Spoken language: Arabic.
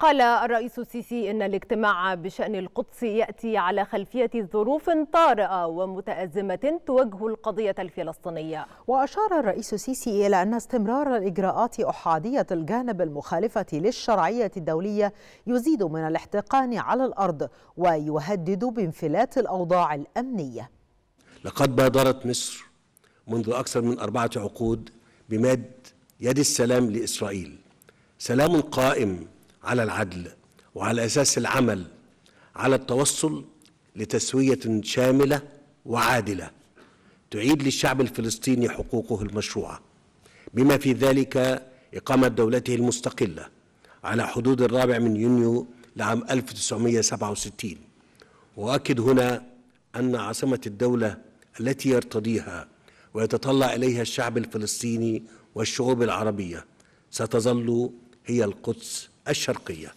قال الرئيس السيسي ان الاجتماع بشان القدس ياتي على خلفيه ظروف طارئه ومتازمه تواجه القضيه الفلسطينيه. واشار الرئيس السيسي الى ان استمرار الاجراءات احاديه الجانب المخالفه للشرعيه الدوليه يزيد من الاحتقان على الارض ويهدد بانفلات الاوضاع الامنيه. لقد بادرت مصر منذ اكثر من اربعه عقود بمد يد السلام لاسرائيل. سلام قائم على العدل وعلى أساس العمل على التوصل لتسوية شاملة وعادلة تعيد للشعب الفلسطيني حقوقه المشروعة بما في ذلك إقامة دولته المستقلة على حدود الرابع من يونيو لعام 1967 وأكد هنا أن عاصمة الدولة التي يرتضيها ويتطلع إليها الشعب الفلسطيني والشعوب العربية ستظل هي القدس الشرقيه